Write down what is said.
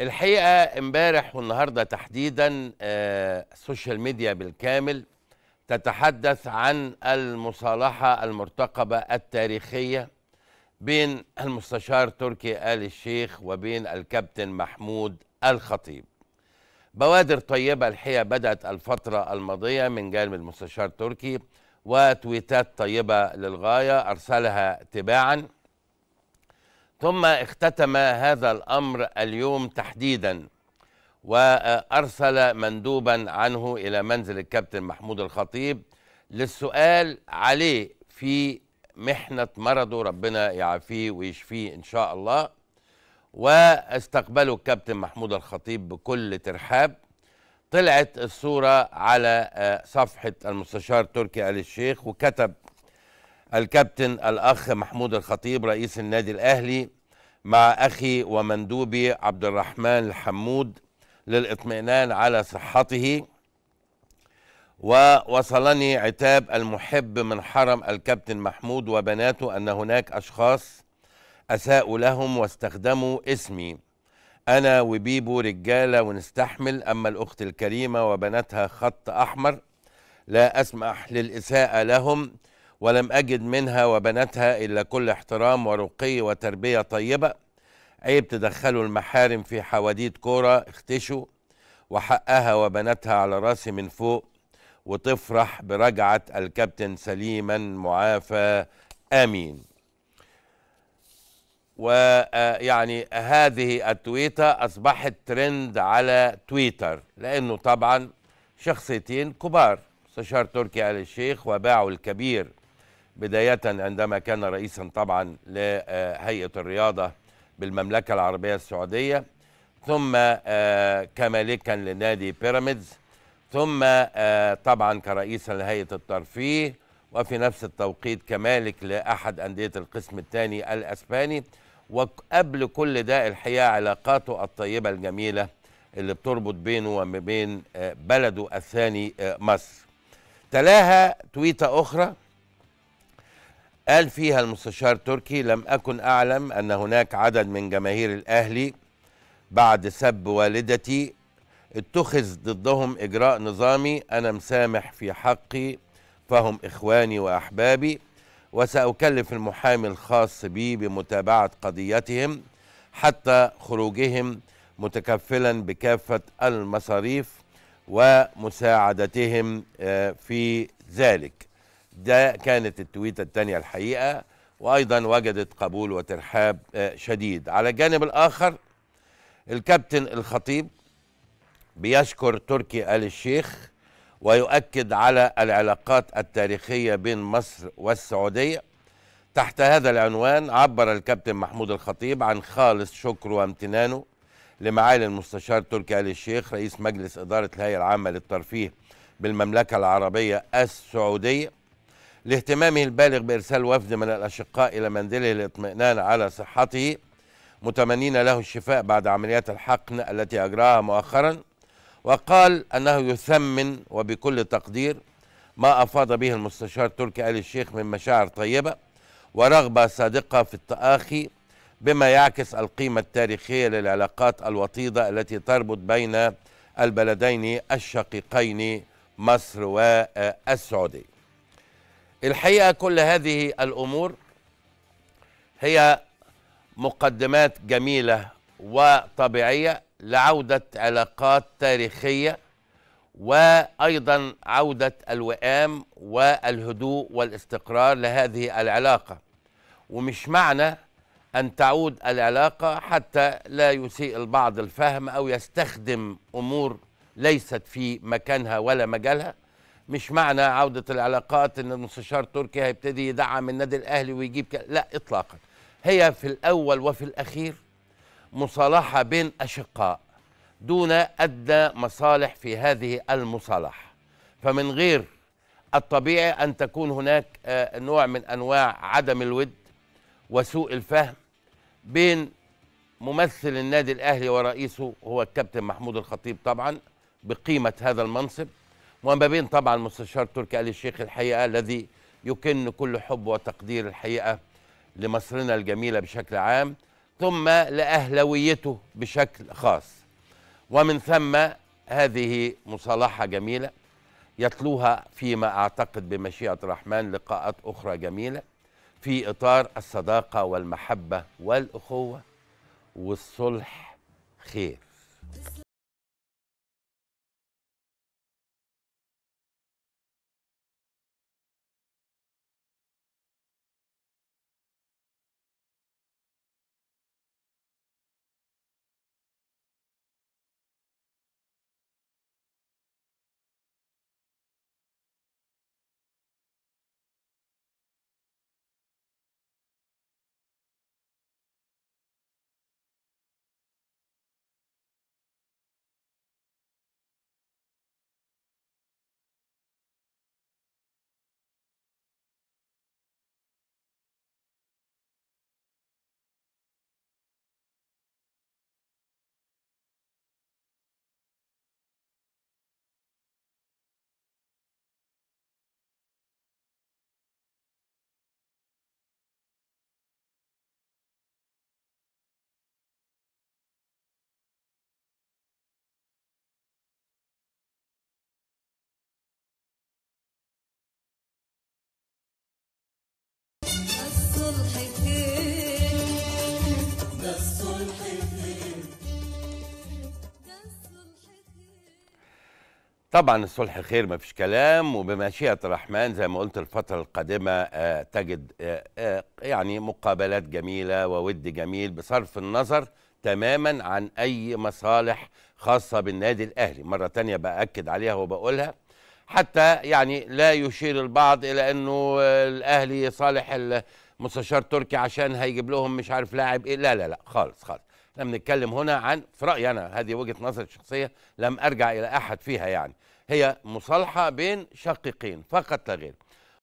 الحقيقه امبارح والنهارده تحديدا آه، السوشيال ميديا بالكامل تتحدث عن المصالحه المرتقبه التاريخيه بين المستشار تركي ال الشيخ وبين الكابتن محمود الخطيب بوادر طيبه الحقيقه بدات الفتره الماضيه من جانب المستشار تركي وتويتات طيبه للغايه ارسلها تباعا ثم اختتم هذا الامر اليوم تحديدا وارسل مندوبا عنه الى منزل الكابتن محمود الخطيب للسؤال عليه في محنه مرضه ربنا يعافيه ويشفيه ان شاء الله واستقبله الكابتن محمود الخطيب بكل ترحاب طلعت الصوره على آه، صفحه المستشار تركي ال الشيخ وكتب الكابتن الأخ محمود الخطيب رئيس النادي الأهلي مع أخي ومندوبي عبد الرحمن الحمود للإطمئنان على صحته ووصلني عتاب المحب من حرم الكابتن محمود وبناته أن هناك أشخاص أساءوا لهم واستخدموا اسمي أنا وبيبو رجالة ونستحمل أما الأخت الكريمة وبناتها خط أحمر لا أسمح للإساءة لهم ولم أجد منها وبناتها إلا كل احترام ورقي وتربية طيبة عيب تدخلوا المحارم في حواديت كورة اختشوا وحقها وبناتها على راسي من فوق وتفرح برجعة الكابتن سليما معافى آمين ويعني آه، هذه التويتة أصبحت ترند على تويتر لأنه طبعا شخصيتين كبار استشار تركي آل الشيخ وباعه الكبير بداية عندما كان رئيسا طبعا لهيئة الرياضة بالمملكة العربية السعودية ثم آه، كمالكا لنادي بيراميدز ثم آه، طبعا كرئيسا لهيئة الترفيه وفي نفس التوقيت كمالك لأحد أندية القسم الثاني الأسباني وقبل كل ده الحقيقة علاقاته الطيبة الجميلة اللي بتربط بينه وبين آه، بلده الثاني مصر تلاها تويتة أخرى قال فيها المستشار تركي لم أكن أعلم أن هناك عدد من جماهير الأهلي بعد سب والدتي اتخذ ضدهم إجراء نظامي أنا مسامح في حقي فهم إخواني وأحبابي وسأكلف المحامي الخاص بي بمتابعة قضيتهم حتى خروجهم متكفلا بكافة المصاريف ومساعدتهم آه، في ذلك ده كانت التويته الثانيه الحقيقه وايضا وجدت قبول وترحاب آه، شديد على الجانب الاخر الكابتن الخطيب بيشكر تركي آل الشيخ ويؤكد على العلاقات التاريخية بين مصر والسعودية تحت هذا العنوان عبر الكابتن محمود الخطيب عن خالص شكره وامتنانه لمعالي المستشار تركي آل الشيخ رئيس مجلس إدارة الهيئة العامة للترفيه بالمملكة العربية السعودية لاهتمامه البالغ بإرسال وفد من الأشقاء إلى منزله للاطمئنان على صحته متمنين له الشفاء بعد عمليات الحقن التي أجراها مؤخرا وقال أنه يثمن وبكل تقدير ما أفاض به المستشار تركي آل الشيخ من مشاعر طيبة ورغبة صادقة في التآخي بما يعكس القيمة التاريخية للعلاقات الوطيدة التي تربط بين البلدين الشقيقين مصر والسعودية الحقيقه كل هذه الامور هي مقدمات جميله وطبيعيه لعوده علاقات تاريخيه وايضا عوده الوئام والهدوء والاستقرار لهذه العلاقه ومش معنى ان تعود العلاقه حتى لا يسيء البعض الفهم او يستخدم امور ليست في مكانها ولا مجالها مش معنى عودة العلاقات ان المستشار تركي هيبتدي يدعم النادي الاهلي ويجيب ك... لا اطلاقا هي في الاول وفي الاخير مصالحة بين اشقاء دون ادنى مصالح في هذه المصالحة فمن غير الطبيعي ان تكون هناك آه، نوع من انواع عدم الود وسوء الفهم بين ممثل النادي الاهلي ورئيسه هو الكابتن محمود الخطيب طبعا بقيمه هذا المنصب وما بين طبعا مستشار تركي آل الشيخ الحقيقة الذي يكن كل حب وتقدير الحقيقة لمصرنا الجميلة بشكل عام ثم لأهلويته بشكل خاص ومن ثم هذه مصالحة جميلة يتلوها فيما أعتقد بمشيئة الرحمن لقاءات أخرى جميلة في إطار الصداقة والمحبة والأخوة والصلح خير طبعا الصلح خير ما فيش كلام وبمشيئة الرحمن زي ما قلت الفترة القادمة آه، تجد آه، آه، يعني مقابلات جميلة وود جميل بصرف النظر تماما عن أي مصالح خاصة بالنادي الأهلي مرة تانية بأكد عليها وبقولها حتى يعني لا يشير البعض إلى أنه الأهلي صالح المستشار تركي عشان هيجيب لهم مش عارف لاعب إيه لا لا لا خالص خالص احنا بنتكلم هنا عن في رايي انا هذه وجهه نظري الشخصيه لم ارجع الى احد فيها يعني هي مصالحه بين شقيقين فقط لا غير